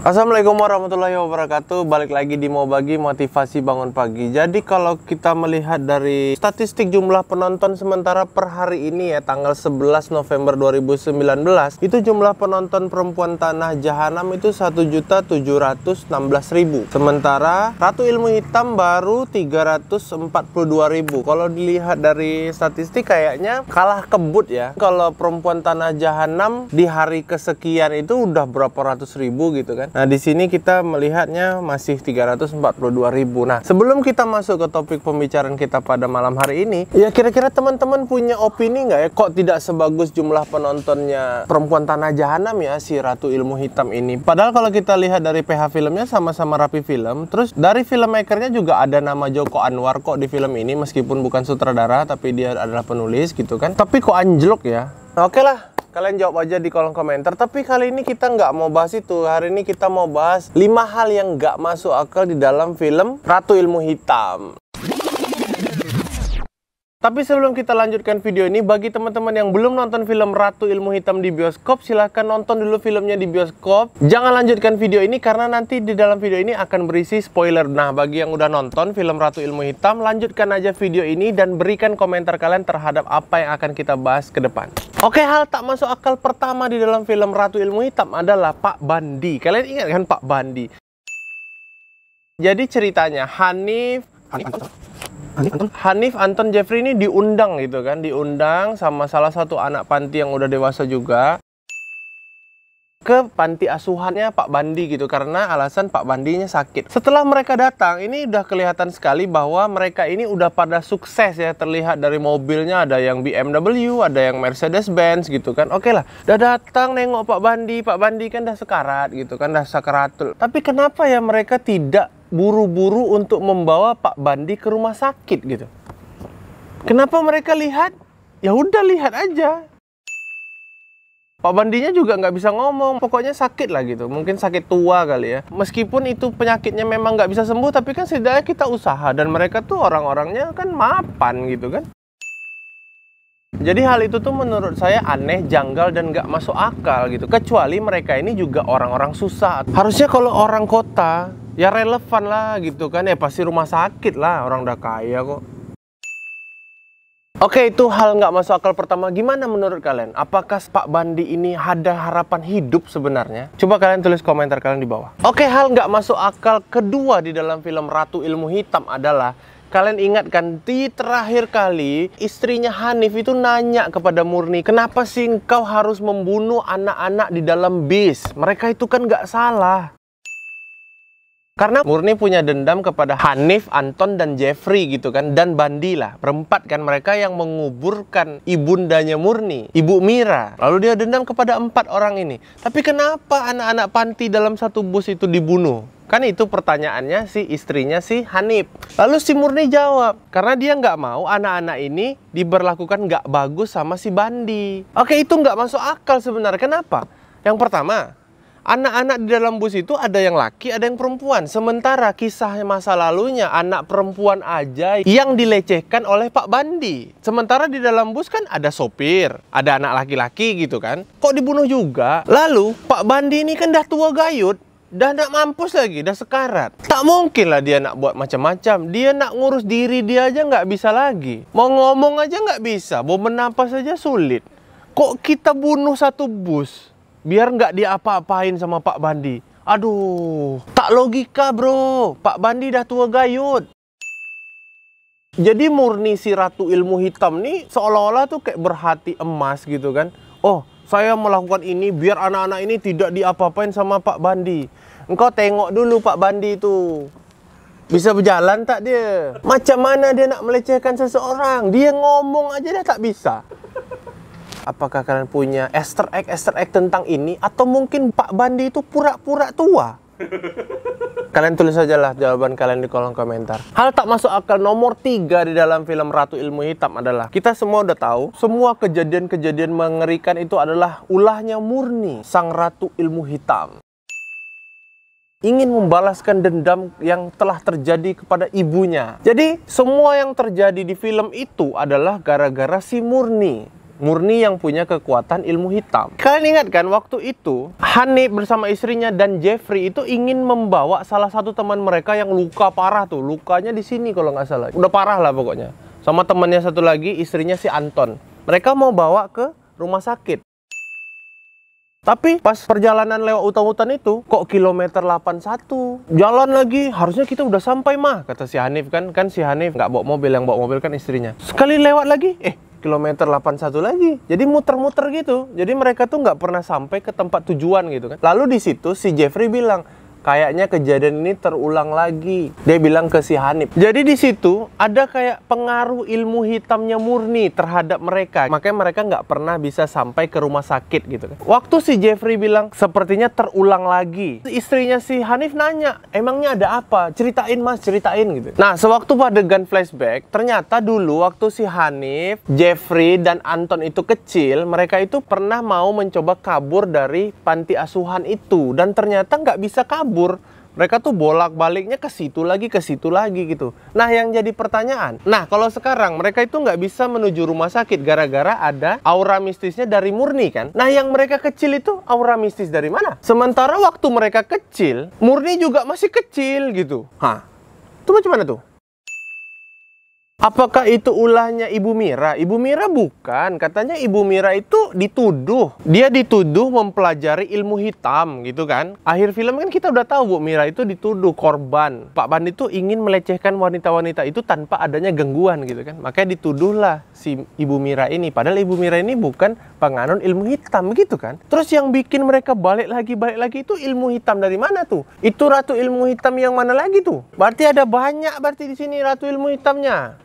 Assalamualaikum warahmatullahi wabarakatuh Balik lagi di mau bagi motivasi bangun pagi Jadi kalau kita melihat dari statistik jumlah penonton sementara per hari ini ya Tanggal 11 November 2019 Itu jumlah penonton perempuan tanah jahanam itu 1.716.000 Sementara Ratu Ilmu Hitam baru 342.000 Kalau dilihat dari statistik kayaknya kalah kebut ya Kalau perempuan tanah jahanam di hari kesekian itu udah berapa ratus ribu gitu kan Nah, di sini kita melihatnya masih 342.000. Nah, sebelum kita masuk ke topik pembicaraan kita pada malam hari ini, ya kira-kira teman-teman punya opini nggak ya kok tidak sebagus jumlah penontonnya Perempuan Tanah Jahanam ya si Ratu Ilmu Hitam ini. Padahal kalau kita lihat dari PH filmnya sama-sama Rapi Film, terus dari film filmmakernya juga ada nama Joko Anwar kok di film ini meskipun bukan sutradara tapi dia adalah penulis gitu kan. Tapi kok anjlok ya? Oke okay lah, Kalian jawab aja di kolom komentar. Tapi kali ini kita nggak mau bahas itu. Hari ini kita mau bahas 5 hal yang nggak masuk akal di dalam film Ratu Ilmu Hitam. Tapi sebelum kita lanjutkan video ini, bagi teman-teman yang belum nonton film Ratu Ilmu Hitam di bioskop, silahkan nonton dulu filmnya di bioskop. Jangan lanjutkan video ini karena nanti di dalam video ini akan berisi spoiler. Nah, bagi yang udah nonton film Ratu Ilmu Hitam, lanjutkan aja video ini dan berikan komentar kalian terhadap apa yang akan kita bahas ke depan. Oke, hal tak masuk akal pertama di dalam film Ratu Ilmu Hitam adalah Pak Bandi. Kalian ingat kan Pak Bandi? Jadi ceritanya Hanif Hanif Anton. Hanif Anton. Jeffrey ini diundang gitu kan, diundang sama salah satu anak panti yang udah dewasa juga ke panti asuhannya Pak Bandi gitu karena alasan Pak Bandinya sakit. Setelah mereka datang, ini udah kelihatan sekali bahwa mereka ini udah pada sukses ya terlihat dari mobilnya ada yang BMW, ada yang Mercedes Benz gitu kan. Oke okay lah, udah datang nengok Pak Bandi, Pak Bandi kan udah sekarat gitu kan, udah sakaratul. Tapi kenapa ya mereka tidak buru-buru untuk membawa Pak Bandi ke rumah sakit gitu? Kenapa mereka lihat? Ya udah lihat aja Pak Bandinya juga nggak bisa ngomong, pokoknya sakit lah gitu. Mungkin sakit tua kali ya. Meskipun itu penyakitnya memang nggak bisa sembuh, tapi kan setidaknya kita usaha. Dan mereka tuh orang-orangnya kan mapan gitu kan. Jadi hal itu tuh menurut saya aneh, janggal, dan nggak masuk akal gitu. Kecuali mereka ini juga orang-orang susah. Harusnya kalau orang kota, ya relevan lah gitu kan. Ya pasti rumah sakit lah, orang udah kaya kok. Oke, itu hal nggak masuk akal pertama. Gimana menurut kalian? Apakah Pak Bandi ini ada harapan hidup sebenarnya? Coba kalian tulis komentar kalian di bawah. Oke, hal nggak masuk akal kedua di dalam film Ratu Ilmu Hitam adalah Kalian ingatkan di terakhir kali istrinya Hanif itu nanya kepada Murni, kenapa sih engkau harus membunuh anak-anak di dalam bis? Mereka itu kan nggak salah. Karena murni punya dendam kepada Hanif, Anton, dan Jeffrey gitu kan. Dan Bandi lah, perempat kan mereka yang menguburkan ibundanya murni, Ibu Mira. Lalu dia dendam kepada empat orang ini. Tapi kenapa anak-anak panti dalam satu bus itu dibunuh? Kan itu pertanyaannya si istrinya si Hanif. Lalu si Murni jawab, karena dia nggak mau anak-anak ini diberlakukan nggak bagus sama si Bandi. Oke, itu nggak masuk akal sebenarnya. Kenapa? Yang pertama, anak-anak di dalam bus itu ada yang laki, ada yang perempuan. Sementara kisah masa lalunya anak perempuan aja yang dilecehkan oleh Pak Bandi. Sementara di dalam bus kan ada sopir, ada anak laki-laki gitu kan. Kok dibunuh juga? Lalu Pak Bandi ini kan dah tua gayut. Dah nak mampus lagi, dah sekarat. Tak mungkin lah dia nak buat macam-macam. Dia nak ngurus diri dia aja nggak bisa lagi. Mau ngomong aja nggak bisa, mau menapas aja sulit. Kok kita bunuh satu bus? biar nggak diapa-apain sama Pak Bandi. Aduh, tak logika bro. Pak Bandi dah tua gayut. Jadi murni si Ratu Ilmu Hitam nih seolah-olah tuh kayak berhati emas gitu kan. Oh, saya melakukan ini biar anak-anak ini tidak diapa-apain sama Pak Bandi. Engkau tengok dulu Pak Bandi itu. Bisa berjalan tak dia? Macam mana dia nak melecehkan seseorang? Dia ngomong aja dah tak bisa. Apakah kalian punya Easter egg Easter egg tentang ini atau mungkin Pak Bandi itu pura-pura tua? Kalian tulis sajalah jawaban kalian di kolom komentar. Hal tak masuk akal nomor tiga di dalam film Ratu Ilmu Hitam adalah kita semua udah tahu semua kejadian-kejadian mengerikan itu adalah ulahnya murni sang Ratu Ilmu Hitam. Ingin membalaskan dendam yang telah terjadi kepada ibunya. Jadi semua yang terjadi di film itu adalah gara-gara si Murni murni yang punya kekuatan ilmu hitam. Kalian ingat kan waktu itu Hani bersama istrinya dan Jeffrey itu ingin membawa salah satu teman mereka yang luka parah tuh, lukanya di sini kalau nggak salah. Udah parah lah pokoknya. Sama temannya satu lagi istrinya si Anton. Mereka mau bawa ke rumah sakit. Tapi pas perjalanan lewat hutan-hutan itu, kok kilometer 81? Jalan lagi, harusnya kita udah sampai mah, kata si Hanif kan. Kan si Hanif nggak bawa mobil, yang bawa mobil kan istrinya. Sekali lewat lagi, eh kilometer 81 lagi. Jadi muter-muter gitu. Jadi mereka tuh nggak pernah sampai ke tempat tujuan gitu kan. Lalu di situ si Jeffrey bilang, Kayaknya kejadian ini terulang lagi. Dia bilang ke si Hanif. Jadi di situ ada kayak pengaruh ilmu hitamnya murni terhadap mereka. Makanya mereka nggak pernah bisa sampai ke rumah sakit gitu kan. Waktu si Jeffrey bilang sepertinya terulang lagi. Istrinya si Hanif nanya, emangnya ada apa? Ceritain mas, ceritain gitu. Nah sewaktu pada gun flashback, ternyata dulu waktu si Hanif, Jeffrey, dan Anton itu kecil, mereka itu pernah mau mencoba kabur dari panti asuhan itu. Dan ternyata nggak bisa kabur kabur mereka tuh bolak-baliknya ke situ lagi ke situ lagi gitu. Nah, yang jadi pertanyaan, nah kalau sekarang mereka itu nggak bisa menuju rumah sakit gara-gara ada aura mistisnya dari Murni kan? Nah, yang mereka kecil itu aura mistis dari mana? Sementara waktu mereka kecil, Murni juga masih kecil gitu. Hah, itu macam mana tuh? Apakah itu ulahnya Ibu Mira? Ibu Mira bukan, katanya Ibu Mira itu dituduh. Dia dituduh mempelajari ilmu hitam gitu kan. Akhir film kan kita udah tahu Bu Mira itu dituduh korban. Pak Ban itu ingin melecehkan wanita-wanita itu tanpa adanya gangguan gitu kan. Makanya dituduhlah si Ibu Mira ini. Padahal Ibu Mira ini bukan penganun ilmu hitam gitu kan. Terus yang bikin mereka balik lagi balik lagi itu ilmu hitam dari mana tuh? Itu ratu ilmu hitam yang mana lagi tuh? Berarti ada banyak berarti di sini ratu ilmu hitamnya.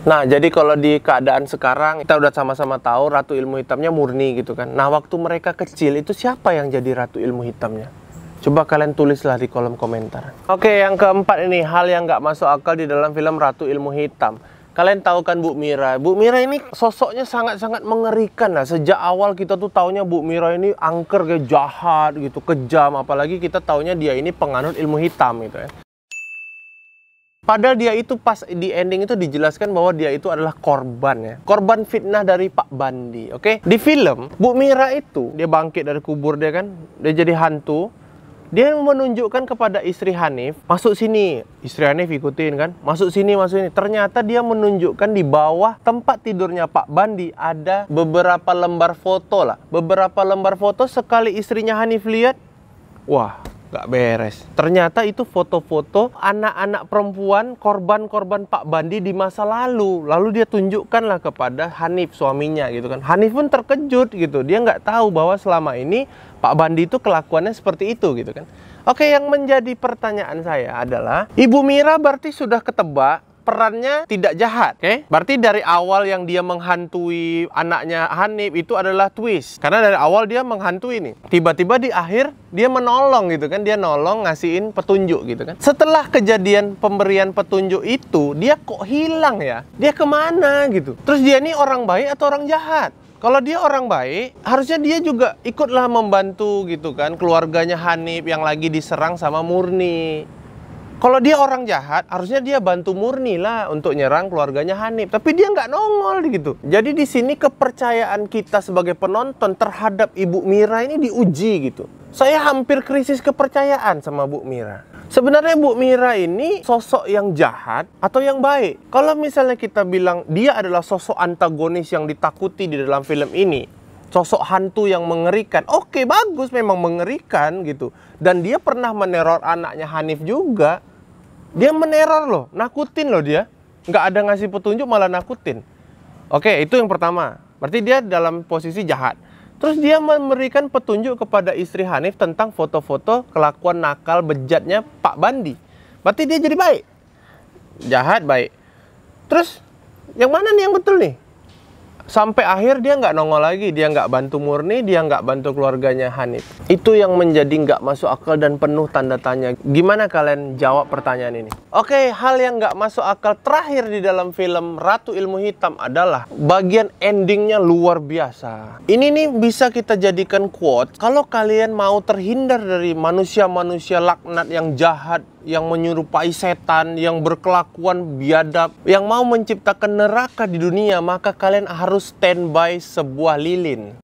Nah, jadi kalau di keadaan sekarang kita udah sama-sama tahu ratu ilmu hitamnya murni gitu kan. Nah, waktu mereka kecil itu siapa yang jadi ratu ilmu hitamnya? Coba kalian tulislah di kolom komentar. Oke, yang keempat ini hal yang nggak masuk akal di dalam film Ratu Ilmu Hitam. Kalian tahu kan Bu Mira? Bu Mira ini sosoknya sangat-sangat mengerikan lah. Sejak awal kita tuh taunya Bu Mira ini angker kayak jahat gitu, kejam. Apalagi kita taunya dia ini penganut ilmu hitam gitu ya. Padahal dia itu pas di ending itu dijelaskan bahwa dia itu adalah korban ya. Korban fitnah dari Pak Bandi, oke? Okay? Di film, Bu Mira itu dia bangkit dari kubur dia kan. Dia jadi hantu. Dia menunjukkan kepada istri Hanif, masuk sini. Istri Hanif ikutin kan, masuk sini, masuk sini. Ternyata dia menunjukkan di bawah tempat tidurnya Pak Bandi ada beberapa lembar foto lah. Beberapa lembar foto sekali istrinya Hanif lihat, wah nggak beres. Ternyata itu foto-foto anak-anak perempuan korban-korban Pak Bandi di masa lalu. Lalu dia tunjukkanlah kepada Hanif suaminya gitu kan. Hanif pun terkejut gitu. Dia nggak tahu bahwa selama ini Pak Bandi itu kelakuannya seperti itu gitu kan. Oke, yang menjadi pertanyaan saya adalah Ibu Mira berarti sudah ketebak perannya tidak jahat. Oke. Okay? Berarti dari awal yang dia menghantui anaknya Hanif itu adalah twist. Karena dari awal dia menghantui nih. Tiba-tiba di akhir dia menolong gitu kan, dia nolong ngasihin petunjuk gitu kan. Setelah kejadian pemberian petunjuk itu, dia kok hilang ya? Dia kemana gitu? Terus dia ini orang baik atau orang jahat? Kalau dia orang baik, harusnya dia juga ikutlah membantu gitu kan keluarganya Hanif yang lagi diserang sama Murni. Kalau dia orang jahat, harusnya dia bantu murni lah untuk nyerang keluarganya Hanif. Tapi dia nggak nongol gitu. Jadi di sini kepercayaan kita sebagai penonton terhadap Ibu Mira ini diuji gitu. Saya hampir krisis kepercayaan sama Bu Mira. Sebenarnya Bu Mira ini sosok yang jahat atau yang baik. Kalau misalnya kita bilang dia adalah sosok antagonis yang ditakuti di dalam film ini, sosok hantu yang mengerikan. Oke, bagus memang mengerikan gitu. Dan dia pernah meneror anaknya Hanif juga. Dia meneror loh, nakutin loh dia. Nggak ada ngasih petunjuk malah nakutin. Oke, itu yang pertama. Berarti dia dalam posisi jahat. Terus dia memberikan petunjuk kepada istri Hanif tentang foto-foto kelakuan nakal bejatnya Pak Bandi. Berarti dia jadi baik. Jahat baik. Terus yang mana nih yang betul nih? sampai akhir dia nggak nongol lagi dia nggak bantu Murni dia nggak bantu keluarganya Hanif itu yang menjadi nggak masuk akal dan penuh tanda tanya gimana kalian jawab pertanyaan ini oke hal yang nggak masuk akal terakhir di dalam film Ratu Ilmu Hitam adalah bagian endingnya luar biasa ini nih bisa kita jadikan quote kalau kalian mau terhindar dari manusia-manusia laknat yang jahat yang menyerupai setan, yang berkelakuan biadab, yang mau menciptakan neraka di dunia, maka kalian harus standby sebuah lilin.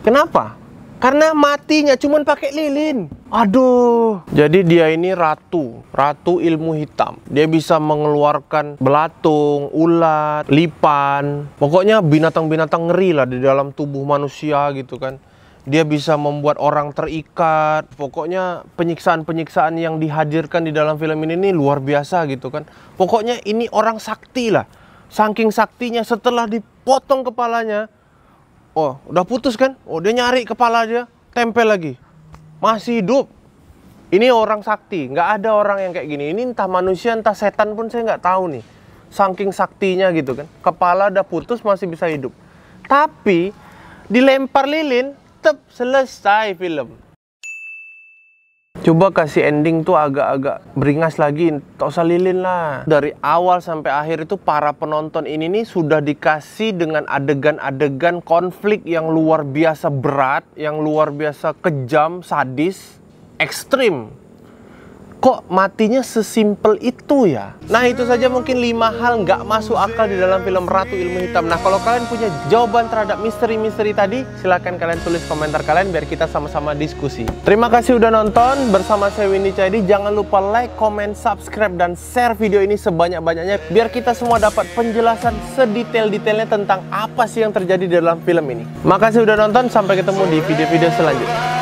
Kenapa? Karena matinya cuma pakai lilin. Aduh. Jadi dia ini ratu, ratu ilmu hitam. Dia bisa mengeluarkan belatung, ulat, lipan, pokoknya binatang-binatang ngeri lah di dalam tubuh manusia gitu kan dia bisa membuat orang terikat. Pokoknya penyiksaan-penyiksaan yang dihadirkan di dalam film ini ini luar biasa gitu kan. Pokoknya ini orang sakti lah. Saking saktinya setelah dipotong kepalanya. Oh, udah putus kan? Oh, dia nyari kepala aja, tempel lagi. Masih hidup. Ini orang sakti, nggak ada orang yang kayak gini. Ini entah manusia, entah setan pun saya nggak tahu nih. Saking saktinya gitu kan. Kepala udah putus masih bisa hidup. Tapi dilempar lilin, tetap selesai film. Coba kasih ending tuh agak-agak beringas lagi, tak usah lilin lah. Dari awal sampai akhir itu para penonton ini nih sudah dikasih dengan adegan-adegan konflik yang luar biasa berat, yang luar biasa kejam, sadis, ekstrim kok matinya sesimpel itu ya? Nah itu saja mungkin 5 hal nggak masuk akal di dalam film Ratu Ilmu Hitam. Nah kalau kalian punya jawaban terhadap misteri-misteri tadi, silahkan kalian tulis komentar kalian biar kita sama-sama diskusi. Terima kasih udah nonton bersama saya Windy Caidi. Jangan lupa like, comment, subscribe, dan share video ini sebanyak-banyaknya biar kita semua dapat penjelasan sedetail-detailnya tentang apa sih yang terjadi di dalam film ini. Makasih udah nonton, sampai ketemu di video-video selanjutnya.